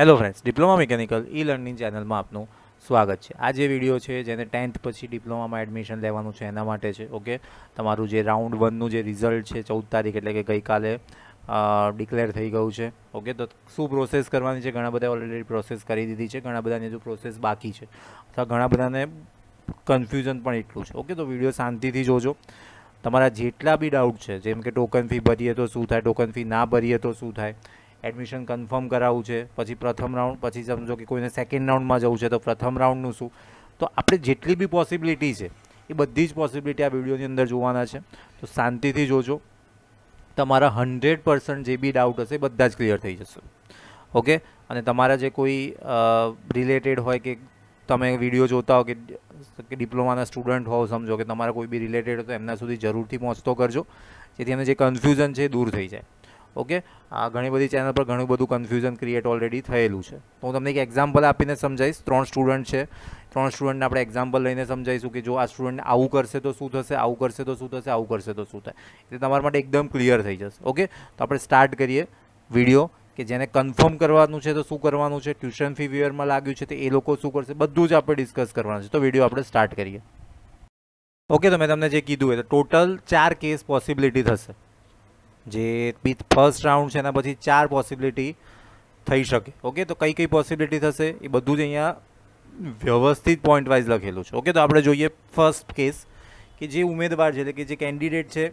hello friends diploma mechanical e learning ચેનલમાં આપનું સ્વાગત છે આ જે વિડીયો છે જેને ટેન્થ પછી ડિપ્લોમામાં એડમિશન લેવાનું છે એના માટે છે ઓકે તમારું જે રાઉન્ડ વનનું જે રિઝલ્ટ છે ચૌદ તારીખ એટલે કે ગઈકાલે ડિક્લેર થઈ ગયું છે ઓકે તો શું પ્રોસેસ કરવાની છે ઘણા બધા ઓલરેડી પ્રોસેસ કરી દીધી છે ઘણા બધાની હજુ પ્રોસેસ બાકી છે અથવા ઘણા બધાને કન્ફ્યુઝન પણ એટલું છે ઓકે તો વિડીયો શાંતિથી જોજો તમારા જેટલા બી ડાઉટ છે જેમ કે ટોકન ફી ભરીએ તો શું થાય ટોકન ફી ના ભરીએ તો શું થાય એડમિશન કન્ફર્મ કરાવવું છે પછી પ્રથમ રાઉન્ડ પછી સમજો કે કોઈને સેકન્ડ રાઉન્ડમાં જવું છે તો પ્રથમ રાઉન્ડનું શું તો આપણે જેટલી બી પોસિબિલિટી છે એ બધી જ પોસિબિલિટી આ વિડીયોની અંદર જોવાના છે તો શાંતિથી જોજો તમારા હન્ડ્રેડ પર્સન્ટ જે બી ડાઉટ હશે બધા જ ક્લિયર થઈ જશે ઓકે અને તમારા જે કોઈ રિલેટેડ હોય કે તમે વિડીયો જોતા હો કે ડિપ્લોમાના સ્ટુડન્ટ હોવ સમજો કે તમારા કોઈ બી રિલેટેડ હોય તો એમના સુધી જરૂરથી પહોંચતો કરજો જેથી એને જે કન્ફ્યુઝન છે દૂર થઈ જાય ઓકે આ ઘણી બધી ચેનલ પર ઘણું બધું કન્ફ્યુઝન ક્રિએટ ઓલરેડી થયેલું છે તો હું તમને એક એક્ઝામ્પલ આપીને સમજાવીશ ત્રણ સ્ટુડન્ટ છે ત્રણ સ્ટુડન્ટને આપણે એક્ઝામ્પલ લઈને સમજાવીશું કે જો આ સ્ટુડન્ટને આવું કરશે તો શું થશે આવું કરશે તો શું થશે આવું કરશે તો શું થાય એટલે તમારા માટે એકદમ ક્લિયર થઈ જશે ઓકે તો આપણે સ્ટાર્ટ કરીએ વિડીયો કે જેને કન્ફર્મ કરવાનું છે તો શું કરવાનું છે ટ્યુશન ફી વ્યવરમાં લાગ્યું છે તો એ લોકો શું કરશે બધું જ આપણે ડિસ્કસ કરવાનું છે તો વિડીયો આપણે સ્ટાર્ટ કરીએ ઓકે તો મેં તમને જે કીધું હોય તો ટોટલ ચાર કેસ પોસિબિલિટી થશે જે બીથ ફર્સ્ટ રાઉન્ડ છે એના પછી ચાર પોસિબિલિટી થઈ શકે ઓકે તો કઈ કઈ પોસિબિલિટી થશે એ બધું જ અહીંયા વ્યવસ્થિત પોઈન્ટ વાઇઝ લખેલું છે ઓકે તો આપણે જોઈએ ફર્સ્ટ કેસ કે જે ઉમેદવાર છે એટલે કે જે કેન્ડિડેટ છે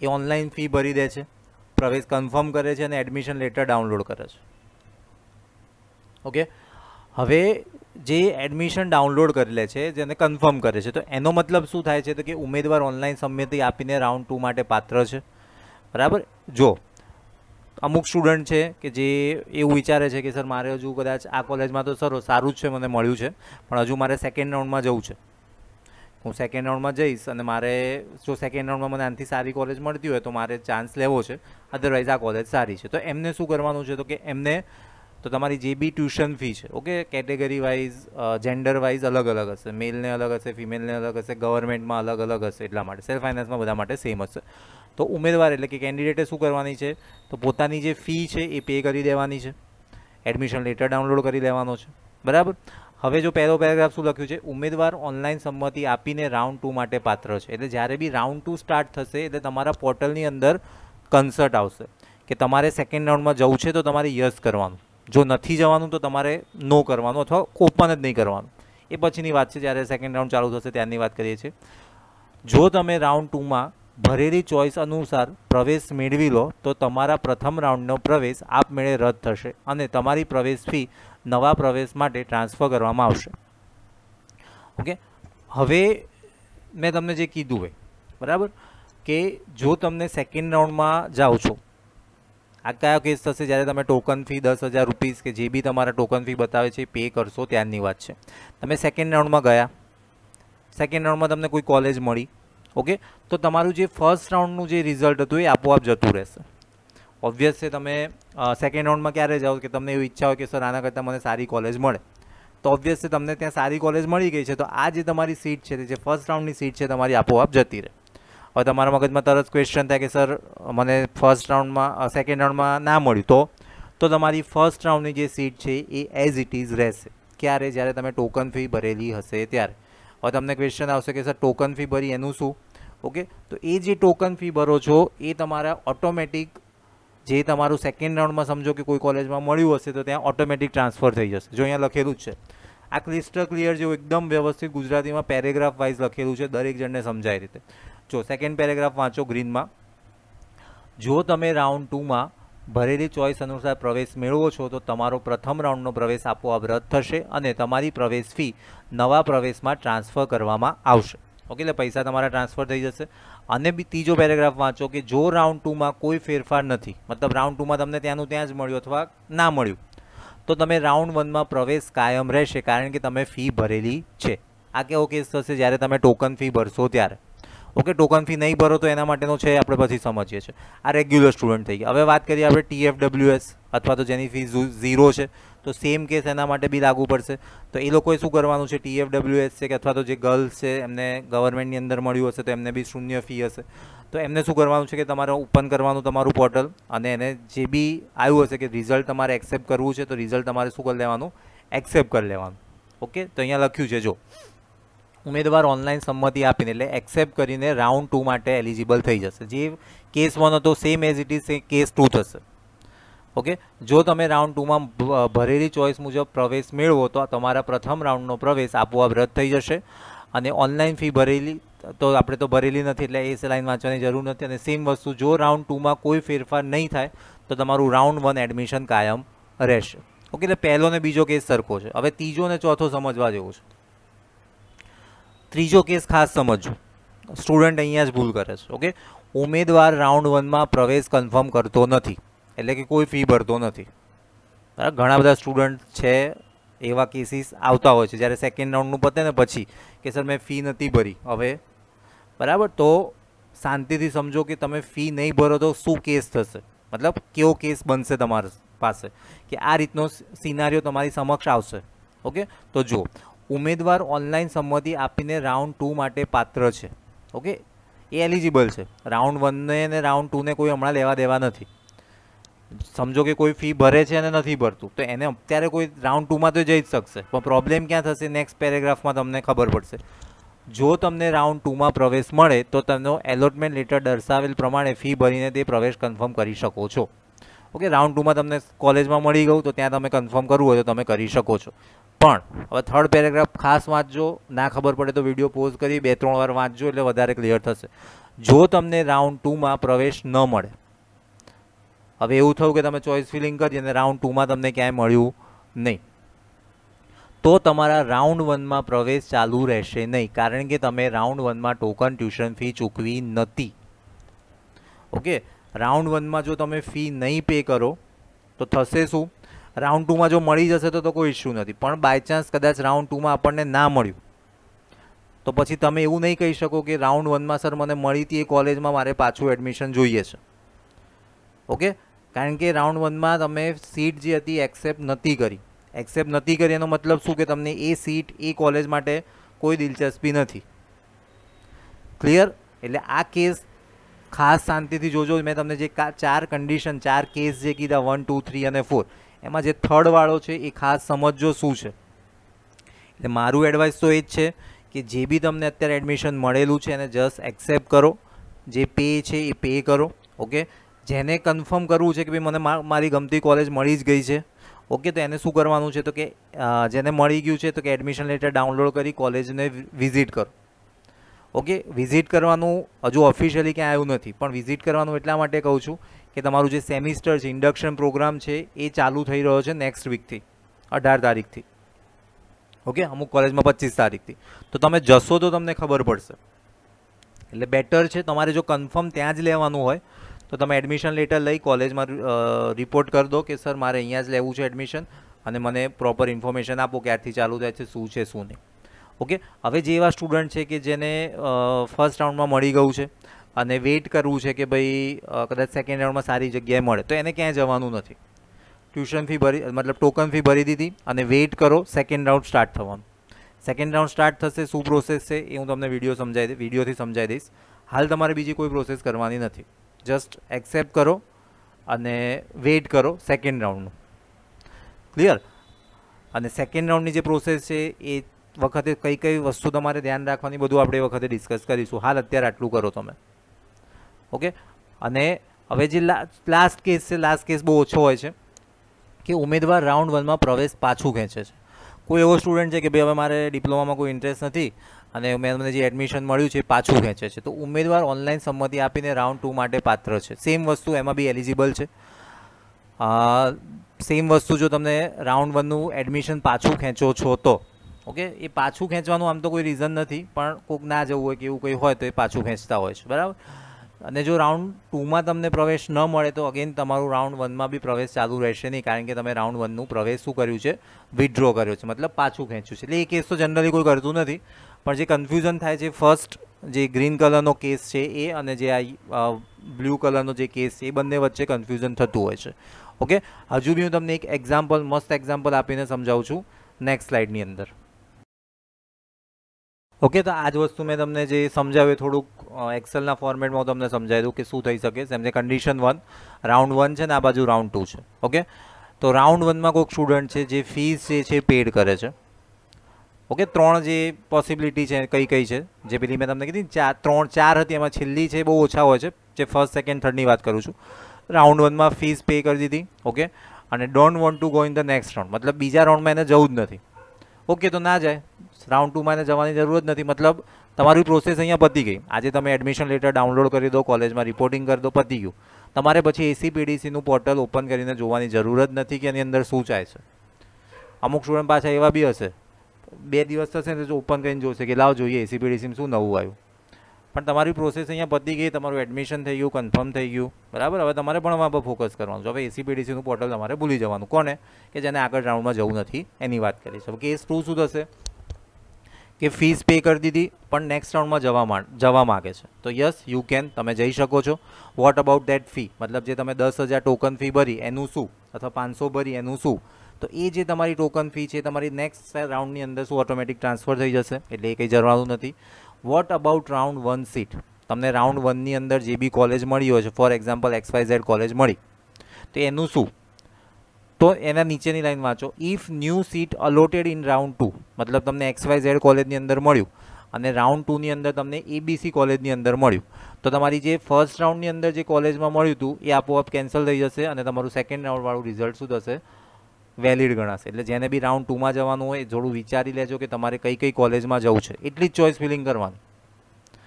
એ ઓનલાઈન ફી ભરી દે છે પ્રવેશ કન્ફર્મ કરે છે અને એડમિશન લેટર ડાઉનલોડ કરે છે ઓકે હવે જે એડમિશન ડાઉનલોડ કરી લે છે જેને કન્ફર્મ કરે છે તો એનો મતલબ શું થાય છે તો કે ઉમેદવાર ઓનલાઈન સંમતિ આપીને રાઉન્ડ ટુ માટે પાત્ર છે બરાબર જો અમુક સ્ટુડન્ટ છે કે જે એવું વિચારે છે કે સર મારે હજુ કદાચ આ કોલેજમાં તો સર સારું જ છે મને મળ્યું છે પણ હજુ મારે સેકન્ડ રાઉન્ડમાં જવું છે હું સેકન્ડ રાઉન્ડમાં જઈશ અને મારે જો સેકન્ડ રાઉન્ડમાં મને આનાથી સારી કોલેજ મળતી હોય તો મારે ચાન્સ લેવો છે અધરવાઇઝ આ કોલેજ સારી છે તો એમને શું કરવાનું છે તો કે એમને તો તમારી જે બી ટ્યુશન ફી છે okay category wise gender wise અલગ અલગ હશે મેલને અલગ હશે ફિમેલને અલગ હશે ગવર્મેન્ટમાં અલગ અલગ હશે એટલા માટે સેલ્ફ ફાઇનાન્સમાં બધા માટે સેમ હશે તો ઉમેદવાર એટલે કે કેન્ડિડેટે શું કરવાની છે તો પોતાની જે ફી છે એ પે કરી દેવાની છે એડમિશન લેટર ડાઉનલોડ કરી લેવાનો છે બરાબર હવે જો પહેલો પેરેગ્રાફ શું લખ્યું છે ઉમેદવાર ઓનલાઈન સંમતિ આપીને રાઉન્ડ ટુ માટે પાત્ર છે એટલે જ્યારે બી રાઉન્ડ ટુ સ્ટાર્ટ થશે એટલે તમારા પોર્ટલની અંદર કન્સર્ટ આવશે કે તમારે સેકન્ડ રાઉન્ડમાં જવું છે તો તમારે યસ કરવાનું જો નથી જવાનું તો તમારે નો કરવાનું અથવા ઓપન જ નહીં કરવાનું એ પછીની વાત છે જ્યારે સેકન્ડ રાઉન્ડ ચાલુ થશે ત્યારની વાત કરીએ છીએ જો તમે રાઉન્ડ ટુમાં ભરેલી ચોઇસ અનુસાર પ્રવેશ મેળવી લો તો તમારા પ્રથમ રાઉન્ડનો પ્રવેશ આપમેળે રદ થશે અને તમારી પ્રવેશ ફી નવા પ્રવેશ માટે ટ્રાન્સફર કરવામાં આવશે ઓકે હવે મેં તમને જે કીધું એ બરાબર કે જો તમને સેકન્ડ રાઉન્ડમાં જાઓ છો આ કયા કેસ થશે જ્યારે તમે ટોકન ફી દસ હજાર રૂપીસ કે જે બી તમારા ટોકન ફી બતાવે છે પે કરશો ત્યારની વાત છે તમે સેકન્ડ રાઉન્ડમાં ગયા સેકન્ડ રાઉન્ડમાં તમને કોઈ કોલેજ મળી ઓકે તો તમારું જે ફર્સ્ટ રાઉન્ડનું જે રિઝલ્ટ હતું એ આપોઆપ જતું રહેશે ઓબ્વિયસ તમે સેકન્ડ રાઉન્ડમાં ક્યારે જાઓ કે તમને એવી ઈચ્છા હોય કે સર આના કરતાં મને સારી કોલેજ મળે તો ઓબ્વિયસ તમને ત્યાં સારી કોલેજ મળી ગઈ છે તો આ જે તમારી સીટ છે તે જે ફર્સ્ટ રાઉન્ડની સીટ છે તમારી આપોઆપ જતી રહે હવે તમારા મગજમાં તરત ક્વેશ્ચન થાય કે સર મને ફર્સ્ટ રાઉન્ડમાં સેકન્ડ રાઉન્ડમાં ના મળ્યું તો તો તમારી ફર્સ્ટ રાઉન્ડની જે સીટ છે એ એઝ ઇટ ઇઝ રહેશે ક્યારે જ્યારે તમે ટોકન ફી ભરેલી હશે ત્યારે હવે તમને ક્વેશ્ચન આવશે કે સર ટોકન ફી ભરી એનું શું ઓકે તો એ જે ટોકન ફી ભરો છો એ તમારા ઓટોમેટિક જે તમારું સેકન્ડ રાઉન્ડમાં સમજો કે કોઈ કોલેજમાં મળ્યું હશે તો ત્યાં ઓટોમેટિક ટ્રાન્સફર થઈ જશે જો અહીંયા લખેલું જ છે આ ક્લિસ્ટર ક્લિયર જેવું એકદમ વ્યવસ્થિત ગુજરાતીમાં પેરેગ્રાફ વાઇઝ લખેલું છે દરેક જણને સમજાય રીતે જો સેકન્ડ પેરેગ્રાફ વાંચો ગ્રીનમાં જો તમે રાઉન્ડ ટુમાં ભરેલી ચોઈસ અનુસાર પ્રવેશ મેળવો છો તો તમારો પ્રથમ રાઉન્ડનો પ્રવેશ આપોઆપ રદ થશે અને તમારી પ્રવેશ ફી નવા પ્રવેશમાં ટ્રાન્સફર કરવામાં આવશે ઓકે એટલે પૈસા તમારા ટ્રાન્સફર થઈ જશે અને બી ત્રીજો પેરેગ્રાફ વાંચો કે જો રાઉન્ડ ટુમાં કોઈ ફેરફાર નથી મતલબ રાઉન્ડ ટુમાં તમને ત્યાંનું ત્યાં જ મળ્યું અથવા ના મળ્યું તો તમે રાઉન્ડ વનમાં પ્રવેશ કાયમ રહેશે કારણ કે તમે ફી ભરેલી છે આ કેવો કેસ થશે જ્યારે તમે ટોકન ફી ભરશો ત્યારે ઓકે ટોકન ફી નહીં ભરો તો એના માટેનો છે આપણે પછી સમજીએ છીએ આ રેગ્યુલર સ્ટુડન્ટ થઈ ગયા હવે વાત કરીએ આપણે ટીએફડબ્લ્યુએસ અથવા તો જેની ફી ઝીરો છે તો સેમ કેસ એના માટે બી લાગુ પડશે તો એ લોકોએ શું કરવાનું છે ટીએફડબ્લ્યુએસ છે કે અથવા તો જે ગર્લ્સ છે એમને ગવર્મેન્ટની અંદર મળ્યું હશે તો એમને બી શૂન્ય ફી હશે તો એમને શું કરવાનું છે કે તમારે ઓપન કરવાનું તમારું પોર્ટલ અને એને જે બી આવ્યું હશે કે રિઝલ્ટ તમારે એક્સેપ્ટ કરવું છે તો રિઝલ્ટ તમારે શું કરી લેવાનું એક્સેપ્ટ કરી લેવાનું ઓકે તો અહીંયા લખ્યું છે જો ઉમેદવાર ઓનલાઈન સંમતિ આપીને એટલે એક્સેપ્ટ કરીને રાઉન્ડ ટુ માટે એલિજિબલ થઈ જશે જે કેસ વન હતો same as it is case two થશે ઓકે જો તમે રાઉન્ડ ટુમાં ભરેલી ચોઈસ મુજબ પ્રવેશ મેળવો તો તમારા પ્રથમ રાઉન્ડનો પ્રવેશ આપોઆપ રદ થઈ જશે અને ઓનલાઈન ફી ભરેલી તો આપણે તો ભરેલી નથી એટલે એ લાઈન વાંચવાની જરૂર નથી અને સેમ વસ્તુ જો રાઉન્ડ ટુમાં કોઈ ફેરફાર નહીં થાય તો તમારું રાઉન્ડ વન એડમિશન કાયમ રહેશે ઓકે એટલે પહેલો ને બીજો કેસ સરખો છે હવે ત્રીજો ને ચોથો સમજવા જેવું છે ત્રીજો કેસ ખાસ સમજો સ્ટુડન્ટ અહીંયા જ ભૂલ કરે છે ઓકે ઉમેદવાર રાઉન્ડ વનમાં પ્રવેશ કન્ફર્મ કરતો નથી એટલે કે કોઈ ફી ભરતો નથી ઘણા બધા સ્ટુડન્ટ છે એવા કેસીસ આવતા હોય છે જ્યારે સેકન્ડ રાઉન્ડનું પતે ને પછી કે સર મેં ફી નથી ભરી હવે બરાબર તો શાંતિથી સમજો કે તમે ફી નહીં ભરો તો શું કેસ થશે મતલબ કેવો કેસ બનશે તમારા પાસે કે આ રીતનો સિનારીઓ તમારી સમક્ષ આવશે ઓકે તો જુઓ ઉમેદવાર ઓનલાઈન સંમતિ આપીને રાઉન્ડ ટુ માટે પાત્ર છે ઓકે એ એલિજિબલ છે રાઉન્ડ વનને અને રાઉન્ડ ટુને કોઈ હમણાં લેવા દેવા નથી સમજો કે કોઈ ફી ભરે છે અને નથી ભરતું તો એને અત્યારે કોઈ રાઉન્ડ ટુમાં તો જઈ જ શકશે પણ પ્રોબ્લેમ ક્યાં થશે નેક્સ્ટ પેરેગ્રાફમાં તમને ખબર પડશે જો તમને રાઉન્ડ ટુમાં પ્રવેશ મળે તો તમે એલોટમેન્ટ લેટર દર્શાવેલ પ્રમાણે ફી ભરીને તે પ્રવેશ કન્ફર્મ કરી શકો છો ઓકે રાઉન્ડ ટુમાં તમને કોલેજમાં મળી ગયું તો ત્યાં તમે કન્ફર્મ કરવું હોય તો તમે કરી શકો છો પણ હવે થર્ડ પેરેગ્રાફ ખાસ વાંચજો ના ખબર પડે તો વિડીયો પોઝ કરી બે ત્રણ વાર વાંચજો એટલે વધારે ક્લિયર થશે જો તમને રાઉન્ડ ટુમાં પ્રવેશ ન મળે હવે એવું થયું કે તમે ચોઈસ ફિલિંગ કરી અને રાઉન્ડ ટુમાં તમને ક્યાંય મળ્યું નહીં તો તમારા રાઉન્ડ વનમાં પ્રવેશ ચાલુ રહેશે નહીં કારણ કે તમે રાઉન્ડ વનમાં ટોકન ટ્યુશન ફી ચૂકવી નથી ઓકે રાઉન્ડ વનમાં જો તમે ફી નહીં પે કરો તો થશે શું રાઉન્ડ ટુમાં જો મળી જશે તો કોઈ ઇસ્યુ નથી પણ બાય ચાન્સ કદાચ રાઉન્ડ ટુમાં આપણને ના મળ્યું તો પછી તમે એવું નહીં કહી શકો કે રાઉન્ડ વનમાં સર મને મળી હતી એ કોલેજમાં મારે પાછું એડમિશન જોઈએ છે ઓકે કારણ કે રાઉન્ડ વનમાં તમે સીટ જે હતી એક્સેપ્ટ નથી કરી એક્સેપ્ટ નથી કરી એનો મતલબ શું કે તમને એ સીટ એ કોલેજ માટે કોઈ દિલચસ્પી નથી ક્લિયર એટલે આ કેસ ખાસ શાંતિથી જોજો મેં તમને જે ચાર કન્ડિશન ચાર કેસ જે કીધા વન ટુ થ્રી અને ફોર એમાં જે થર્ડવાળો છે એ ખાસ સમજજો શું છે એટલે મારું એડવાઇસ તો એ જ છે કે જે બી તમને અત્યારે એડમિશન મળેલું છે એને જસ્ટ એક્સેપ્ટ કરો જે પે છે એ પે કરો ઓકે જેને કન્ફર્મ કરવું છે કે ભાઈ મને મારી ગમતી કોલેજ મળી જ ગઈ છે ઓકે તો એને શું કરવાનું છે તો કે જેને મળી ગયું છે તો કે એડમિશન લેટર ડાઉનલોડ કરી કોલેજને વિઝિટ કરો ઓકે વિઝિટ કરવાનું હજુ ઓફિશિયલી ક્યાં આવ્યું નથી પણ વિઝિટ કરવાનું એટલા માટે કહું છું કે તમારું જે સેમિસ્ટર છે ઇન્ડક્શન પ્રોગ્રામ છે એ ચાલુ થઈ રહ્યો છે નેક્સ્ટ વીકથી અઢાર તારીખથી ઓકે અમુક કોલેજમાં પચીસ તારીખથી તો તમે જશો તો તમને ખબર પડશે એટલે બેટર છે તમારે જો કન્ફર્મ ત્યાં જ લેવાનું હોય તો તમે એડમિશન લેટર લઈ કોલેજમાં રિપોર્ટ કરી દો કે સર મારે અહીંયા જ લેવું છે એડમિશન અને મને પ્રોપર ઇન્ફોર્મેશન આપો ક્યારથી ચાલુ થાય છે શું છે શું નહીં ઓકે હવે જે એવા સ્ટુડન્ટ છે કે જેને ફર્સ્ટ રાઉન્ડમાં મળી ગયું છે અને વેઇટ કરવું છે કે ભાઈ કદાચ સેકન્ડ રાઉન્ડમાં સારી જગ્યાએ મળે તો એને ક્યાંય જવાનું નથી ટ્યુશન ફી ભરી મતલબ ટોકન ફી ભરી દીધી અને વેઇટ કરો સેકન્ડ રાઉન્ડ સ્ટાર્ટ થવાનું સેકન્ડ રાઉન્ડ સ્ટાર્ટ થશે શું પ્રોસેસ છે એ હું તમને વિડીયો સમજાવી દઈશ વિડીયોથી સમજાવી દઈશ હાલ તમારે બીજી કોઈ પ્રોસેસ કરવાની નથી જસ્ટ એક્સેપ્ટ કરો અને વેઇટ કરો સેકન્ડ રાઉન્ડનું ક્લિયર અને સેકન્ડ રાઉન્ડની જે પ્રોસેસ છે એ વખતે કઈ કઈ વસ્તુ તમારે ધ્યાન રાખવાની બધું આપણે વખતે ડિસ્કસ કરીશું હાલ અત્યારે આટલું કરો તમે ઓકે અને હવે જે લાસ્ટ કેસ છે લાસ્ટ કેસ બહુ ઓછો હોય છે કે ઉમેદવાર રાઉન્ડ વનમાં પ્રવેશ પાછું ખેંચે છે કોઈ એવો સ્ટુડન્ટ છે કે ભાઈ હવે મારે ડિપ્લોમામાં કોઈ ઇન્ટરેસ્ટ નથી અને મેં મને જે એડમિશન મળ્યું છે પાછું ખેંચે છે તો ઉમેદવાર ઓનલાઈન સંમતિ આપીને રાઉન્ડ ટુ માટે પાત્ર છે સેમ વસ્તુ એમાં બી એલિજિબલ છે સેમ વસ્તુ જો તમને રાઉન્ડ વનનું એડમિશન પાછું ખેંચો છો તો ઓકે એ પાછું ખેંચવાનું આમ તો કોઈ રીઝન નથી પણ કોઈક ના જવું હોય કે એવું કંઈ હોય તો એ પાછું ખેંચતા હોય છે બરાબર અને જો રાઉન્ડ ટુમાં તમને પ્રવેશ ન મળે તો અગેન તમારું રાઉન્ડ વનમાં બી પ્રવેશ ચાલુ રહેશે નહીં કારણ કે તમે રાઉન્ડ વનનું પ્રવેશ શું કર્યું છે વિથડ્રો કર્યો છે મતલબ પાછું ખેંચ્યું છે એટલે એ કેસ તો જનરલી કોઈ કરતું નથી પણ જે કન્ફ્યુઝન થાય છે ફર્સ્ટ જે ગ્રીન કલરનો કેસ છે એ અને જે આ બ્લુ કલરનો જે કેસ છે એ બંને વચ્ચે કન્ફ્યુઝન થતું હોય છે ઓકે હજુ બી હું તમને એક એક્ઝામ્પલ મસ્ત એક્ઝામ્પલ આપીને સમજાવું છું નેક્સ્ટ સ્લાઇડની અંદર ઓકે તો આ જ વસ્તુ મેં તમને જે સમજાવ્યું થોડુંક એક્સેલના ફોર્મેટમાં હું તમને સમજાવી દઉં કે શું થઈ શકે છે કન્ડિશન વન રાઉન્ડ વન છે ને આ બાજુ રાઉન્ડ ટુ છે ઓકે તો રાઉન્ડ વનમાં કોઈક સ્ટુડન્ટ છે જે ફીસ જે છે પેડ કરે છે ઓકે ત્રણ જે પોસિબિલિટી છે કઈ કઈ છે જે પેલી મેં તમને કીધી ચાર ત્રણ ચાર હતી એમાં છેલ્લી છે બહુ ઓછા હોય છે જે ફર્સ્ટ સેકન્ડ થર્ડની વાત કરું છું રાઉન્ડ વનમાં ફીસ પે કરી દીધી ઓકે અને don't want to go in the next round મતલબ બીજા રાઉન્ડમાં એને જવું જ નથી ઓકે તો ના જાય રાઉન્ડ ટુમાં એને જવાની જરૂર જ નથી મતલબ તમારી પ્રોસેસ અહીંયા પતી ગઈ આજે તમે એડમિશન લેટર ડાઉનલોડ કરી દો કોલેજમાં રિપોર્ટિંગ કરી દો પતી ગયું તમારે પછી એસીપીડીસીનું પોર્ટલ ઓપન કરીને જોવાની જરૂર જ નથી કે એની અંદર શું ચાય છે અમુક સ્ટુડન્ટ પાછા એવા બી હશે બે દિવસ થશે ને ઓપન કરીને જોશે કે લાવ જોઈએ એસીપીડીસીમાં શું નવું આવ્યું પણ તમારી પ્રોસેસ અહીંયા પતી ગઈ તમારું એડમિશન થઈ ગયું કન્ફર્મ થઈ ગયું બરાબર હવે તમારે ભણવા પર ફોકસ કરવાનું છે હવે એસીપીડીસીનું પોર્ટલ તમારે ભૂલી જવાનું કોને કે જેને આગળ રાઉન્ડમાં જવું નથી એની વાત કરી છે કેસ ટુ શું થશે કે ફીસ પે કરી દીધી પણ નેક્સ્ટ રાઉન્ડમાં જવા માંડ જવા માગે છે તો યસ યુ કેન તમે જઈ શકો છો વોટ અબાઉટ દેટ ફી મતલબ જે તમે દસ હજાર ટોકન ફી ભરી એનું શું અથવા પાંચસો ભરી એનું શું તો એ જે તમારી ટોકન ફી છે તમારી નેક્સ્ટ રાઉન્ડની અંદર શું ઓટોમેટિક ટ્રાન્સફર થઈ જશે એટલે એ કંઈ જરૂરનું નથી what about round one seat તમને રાઉન્ડ વનની અંદર જે બી કોલેજ મળી હોય છે ફોર એક્ઝામ્પલ ઝેડ કોલેજ મળી તો એનું શું તો એના નીચેની લાઈન વાંચો if new seat allotted in round two મતલબ તમને ઝેડ કોલેજની અંદર મળ્યું અને રાઉન્ડ ટુની અંદર તમને એબીસી કોલેજની અંદર મળ્યું તો તમારી જે ફર્સ્ટ રાઉન્ડની અંદર જે કોલેજમાં મળ્યું હતું એ આપોઆપ કેન્સલ થઈ જશે અને તમારું સેકન્ડ રાઉન્ડવાળું રિઝલ્ટ શું થશે વેલિડ ગણાશે એટલે જેને બી રાઉન્ડ ટુમાં જવાનું હોય થોડું વિચારી લેજો કે તમારે કઈ કઈ કોલેજમાં જવું છે એટલી જ ચોઈસ ફિલિંગ કરવાની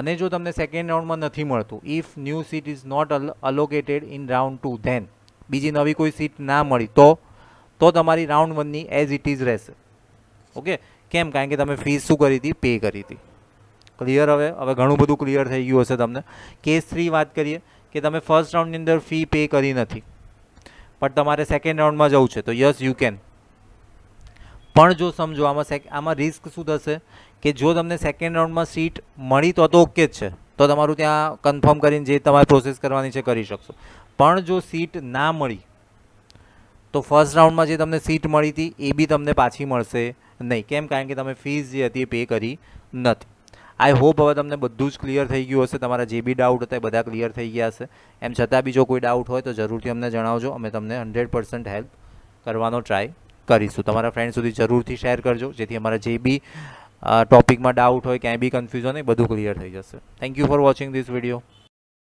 અને જો તમને સેકન્ડ રાઉન્ડમાં નથી મળતું if new seat is not allocated in round two then બીજી નવી કોઈ સીટ ના મળી તો તો તમારી રાઉન્ડ વનની એઝ ઇટ ઇઝ રહેશે ઓકે કેમ કારણ કે તમે ફીસ શું કરી હતી પે કરી હતી ક્લિયર હવે હવે ઘણું બધું ક્લિયર થઈ ગયું હશે તમને કેસ થ્રી વાત કરીએ કે તમે ફર્સ્ટ રાઉન્ડની અંદર ફી પે કરી નથી પણ તમારે સેકન્ડ રાઉન્ડમાં જવું છે તો યસ યુ કેન પણ જો સમજો આમાં સેક આમાં રિસ્ક શું થશે કે જો તમને સેકન્ડ રાઉન્ડમાં સીટ મળી તો તો ઓકે જ છે તો તમારું ત્યાં કન્ફર્મ કરીને જે તમારે પ્રોસેસ કરવાની છે કરી શકશો પણ જો સીટ ના મળી તો ફર્સ્ટ રાઉન્ડમાં જે તમને સીટ મળી હતી એ બી તમને પાછી મળશે નહીં કેમ કારણ કે તમે ફીસ જે હતી એ પે કરી નથી આઈ હોપ હવે તમને બધું જ ક્લિયર થઈ ગયું હશે તમારા જે બી ડાઉટ હતા એ બધા ક્લિયર થઈ ગયા હશે એમ છતાં બી જો કોઈ ડાઉટ હોય તો જરૂરથી અમને જણાવજો અમે તમને હંડ્રેડ પર્સન્ટ હેલ્પ કરવાનો ટ્રાય કરીશું તમારા ફ્રેન્ડ સુધી જરૂરથી શેર કરજો જેથી અમારા જે બી ટોપિકમાં ડાઉટ હોય ક્યાંય બી કન્ફ્યુઝન હોય બધું ક્લિયર થઈ જશે thank you for watching this video